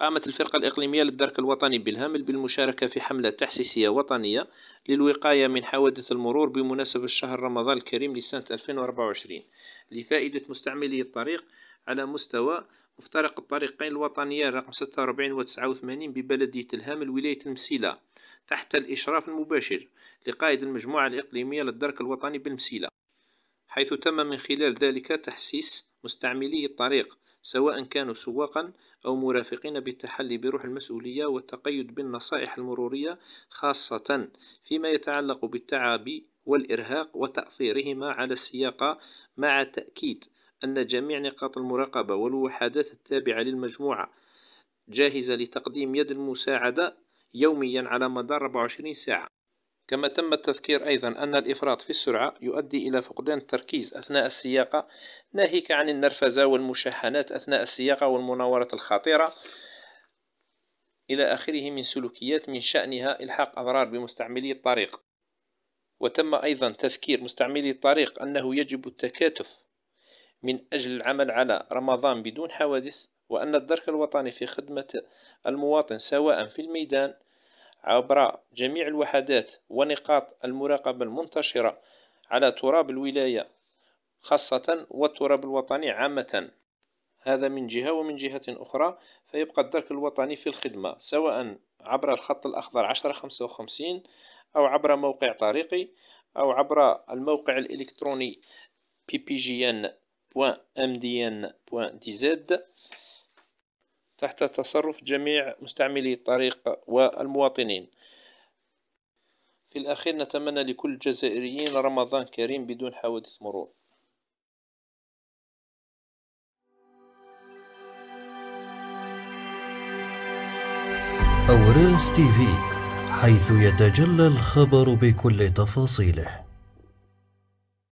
قامت الفرقة الإقليمية للدرك الوطني بالهامل بالمشاركة في حملة تحسيسية وطنية للوقاية من حوادث المرور بمناسبة شهر رمضان الكريم لسنة 2024 لفائدة مستعملي الطريق على مستوى مفترق الطريقين الوطنية رقم 46 و 89 ببلدية الهامل ولاية المسيلة تحت الإشراف المباشر لقائد المجموعة الإقليمية للدرك الوطني بالمسيلة حيث تم من خلال ذلك تحسيس مستعملي الطريق سواء كانوا سواقا أو مرافقين بالتحلي بروح المسؤولية والتقيد بالنصائح المرورية خاصة فيما يتعلق بالتعب والإرهاق وتأثيرهما على السياقة مع تأكيد أن جميع نقاط المراقبة والوحدات التابعة للمجموعة جاهزة لتقديم يد المساعدة يوميا على مدار 24 ساعة كما تم التذكير أيضا أن الإفراط في السرعة يؤدي إلى فقدان التركيز أثناء السياقة ناهيك عن النرفزة والمشاحنات أثناء السياقة والمناورة الخطيرة إلى آخره من سلوكيات من شأنها إلحاق أضرار بمستعملي الطريق وتم أيضا تذكير مستعملي الطريق أنه يجب التكاتف من أجل العمل على رمضان بدون حوادث وأن الدرك الوطني في خدمة المواطن سواء في الميدان عبر جميع الوحدات ونقاط المراقبة المنتشرة على تراب الولاية خاصة والتراب الوطني عامة هذا من جهة ومن جهة أخرى فيبقى الدرك الوطني في الخدمة سواء عبر الخط الأخضر 1055 أو عبر موقع طريقي أو عبر الموقع الإلكتروني ppgn.mdn.dz تحت تصرف جميع مستعملي الطريق والمواطنين في الأخير نتمنى لكل الجزائريين رمضان كريم بدون حوادث مرور أوراس تي في حيث يتجلى الخبر بكل تفاصيله